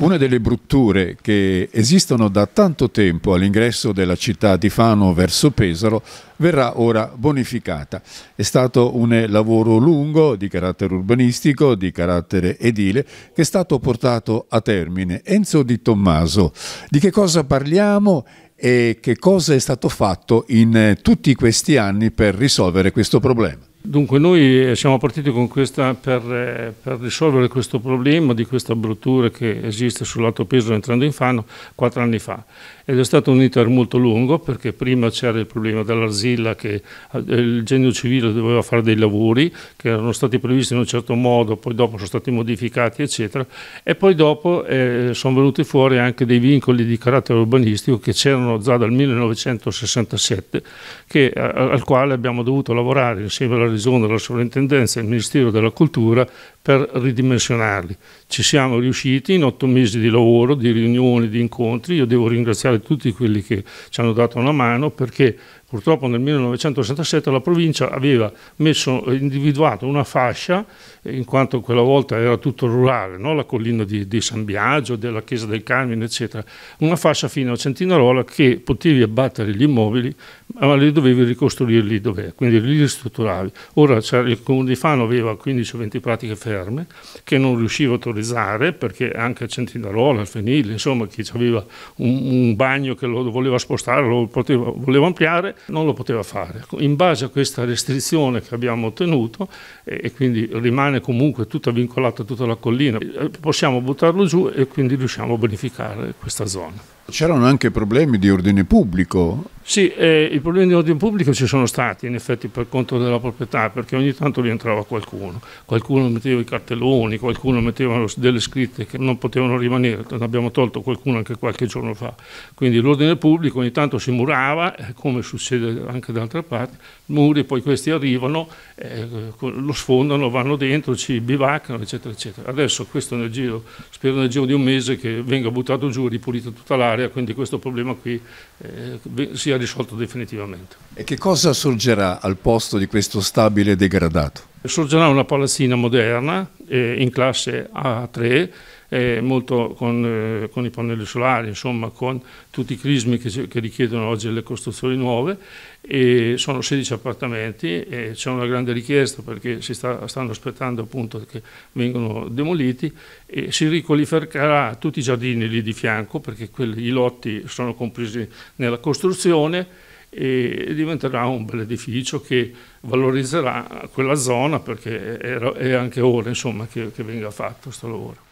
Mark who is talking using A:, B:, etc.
A: Una delle brutture che esistono da tanto tempo all'ingresso della città di Fano verso Pesaro verrà ora bonificata. È stato un lavoro lungo di carattere urbanistico, di carattere edile, che è stato portato a termine. Enzo Di Tommaso, di che cosa parliamo e che cosa è stato fatto in eh, tutti questi anni per risolvere questo problema?
B: Dunque noi eh, siamo partiti questa, per, eh, per, risolvere questo problema di questa bruttura che esiste sull'alto peso entrando in Fano quattro anni fa ed è stato un iter molto lungo perché prima c'era il problema dell'arzilla che eh, il genio civile doveva fare dei lavori che erano stati previsti in un certo modo, poi dopo sono stati modificati eccetera e poi dopo eh, sono venuti fuori anche dei vincoli di carattere urbanistico che c'erano già dal 1967 che, al quale abbiamo dovuto lavorare insieme alla regione di zona sovrintendenza e il Ministero della Cultura per ridimensionarli. Ci siamo riusciti in otto mesi di lavoro, di riunioni, di incontri. Io devo ringraziare tutti quelli che ci hanno dato una mano perché purtroppo nel 1967 la provincia aveva messo, individuato una fascia, eh, in quanto quella volta era tutto rurale, no? la collina di, di, San Biagio, della chiesa del Carmine, eccetera, una fascia fino a Centinarola che potevi abbattere gli immobili, ma li dovevi ricostruire lì dove, quindi li ristrutturavi. Ora cioè, il comune di Fano aveva 15 o 20 pratiche ferme, ferme, che non riusciva a autorizzare perché anche a Centinarola, al Fenile, insomma chi aveva un, un, bagno che lo voleva spostare, lo poteva, voleva ampliare, non lo poteva fare. In base a questa restrizione che abbiamo ottenuto e, e quindi rimane comunque tutta vincolata tutta la collina, eh, possiamo buttarlo giù e quindi riusciamo a bonificare questa zona.
A: C'erano anche problemi di ordine pubblico
B: sì, eh, i problemi di ordine pubblico ci sono stati in effetti per conto della proprietà perché ogni tanto rientrava qualcuno, qualcuno metteva i cartelloni, qualcuno metteva delle scritte che non potevano rimanere, ne abbiamo tolto qualcuno anche qualche giorno fa, quindi l'ordine pubblico ogni tanto si murava, eh, come succede anche da altre parti, muri, poi questi arrivano, eh, eh lo sfondano, vanno dentro, ci bivaccano eccetera eccetera. Adesso questo nel giro, spero nel giro di un mese che venga buttato giù, ripulita tutta l'area, quindi questo problema qui eh, sia risolto definitivamente.
A: E che cosa sorgerà al posto di questo stabile degradato?
B: Sorgerà una palazzina moderna eh, in classe A3 eh, molto con, eh, con, i pannelli solari, insomma con tutti i crismi che, che richiedono oggi le costruzioni nuove. E sono 16 appartamenti e c'è una grande richiesta perché si sta, stanno aspettando appunto che vengano demoliti e si riqualificherà tutti i giardini lì di fianco perché quelli, i lotti sono compresi nella costruzione e diventerà un bel edificio che valorizzerà quella zona perché è anche ora insomma, che, che venga fatto questo lavoro.